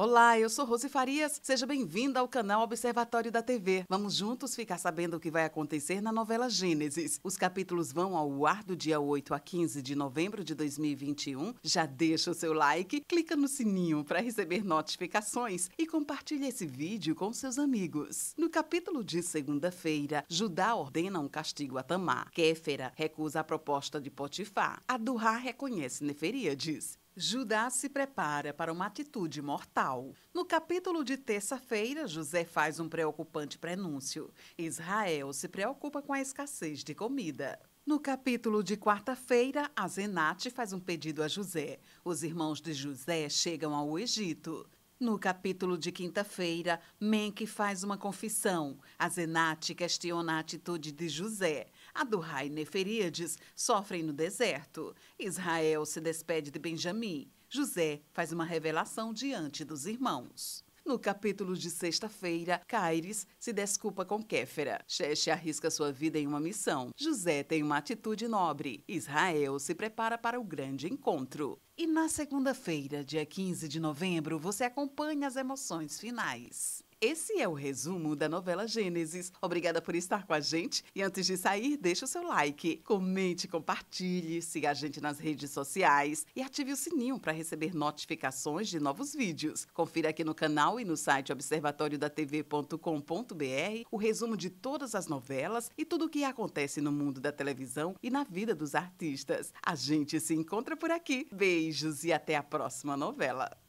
Olá, eu sou Rose Farias. Seja bem-vinda ao canal Observatório da TV. Vamos juntos ficar sabendo o que vai acontecer na novela Gênesis. Os capítulos vão ao ar do dia 8 a 15 de novembro de 2021. Já deixa o seu like, clica no sininho para receber notificações e compartilha esse vídeo com seus amigos. No capítulo de segunda-feira, Judá ordena um castigo a Tamar. Kéfera recusa a proposta de Potifar. Adurá reconhece Diz. Judá se prepara para uma atitude mortal. No capítulo de terça-feira, José faz um preocupante prenúncio. Israel se preocupa com a escassez de comida. No capítulo de quarta-feira, Azenate faz um pedido a José. Os irmãos de José chegam ao Egito. No capítulo de quinta-feira, Menk faz uma confissão. Azenate questiona a atitude de José do Rai Neferíades sofrem no deserto. Israel se despede de Benjamim. José faz uma revelação diante dos irmãos. No capítulo de sexta-feira, Caires se desculpa com Kéfera. Cheche arrisca sua vida em uma missão. José tem uma atitude nobre. Israel se prepara para o grande encontro. E na segunda-feira, dia 15 de novembro, você acompanha as emoções finais. Esse é o resumo da novela Gênesis. Obrigada por estar com a gente e antes de sair, deixe o seu like, comente, compartilhe, siga a gente nas redes sociais e ative o sininho para receber notificações de novos vídeos. Confira aqui no canal e no site observatoriodatv.com.br o resumo de todas as novelas e tudo o que acontece no mundo da televisão e na vida dos artistas. A gente se encontra por aqui. Beijos e até a próxima novela.